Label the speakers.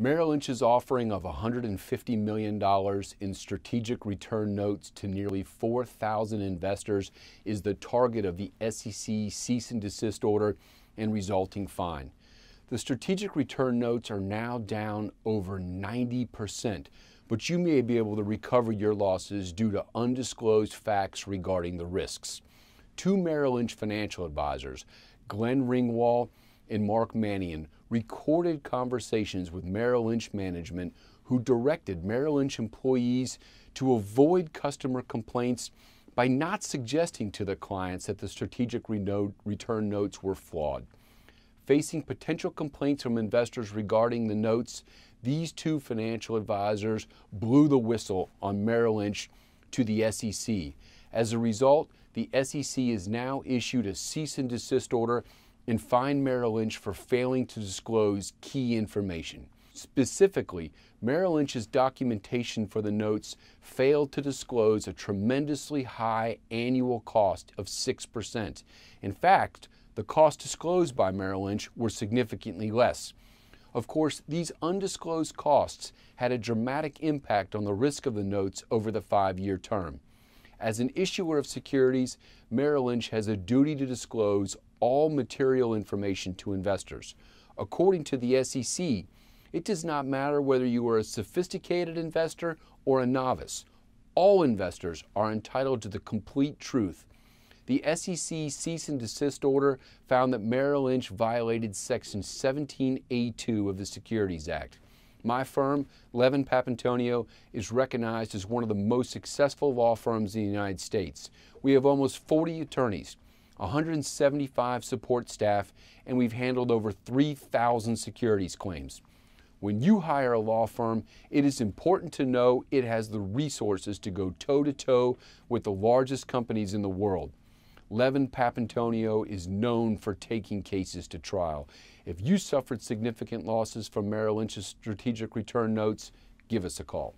Speaker 1: Merrill Lynch's offering of $150 million in strategic return notes to nearly 4,000 investors is the target of the SEC cease and desist order and resulting fine. The strategic return notes are now down over 90%, but you may be able to recover your losses due to undisclosed facts regarding the risks. Two Merrill Lynch financial advisors, Glenn Ringwall and Mark Mannion recorded conversations with Merrill Lynch management who directed Merrill Lynch employees to avoid customer complaints by not suggesting to the clients that the strategic return notes were flawed. Facing potential complaints from investors regarding the notes, these two financial advisors blew the whistle on Merrill Lynch to the SEC. As a result, the SEC has now issued a cease and desist order and fined Merrill Lynch for failing to disclose key information. Specifically, Merrill Lynch's documentation for the notes failed to disclose a tremendously high annual cost of 6%. In fact, the costs disclosed by Merrill Lynch were significantly less. Of course, these undisclosed costs had a dramatic impact on the risk of the notes over the five year term. As an issuer of securities, Merrill Lynch has a duty to disclose all material information to investors. According to the SEC, it does not matter whether you are a sophisticated investor or a novice. All investors are entitled to the complete truth. The SEC cease and desist order found that Merrill Lynch violated Section 17A2 of the Securities Act. My firm, Levin Papantonio, is recognized as one of the most successful law firms in the United States. We have almost 40 attorneys, 175 support staff, and we've handled over 3,000 securities claims. When you hire a law firm, it is important to know it has the resources to go toe to toe with the largest companies in the world. Levin Papantonio is known for taking cases to trial. If you suffered significant losses from Merrill Lynch's strategic return notes, give us a call.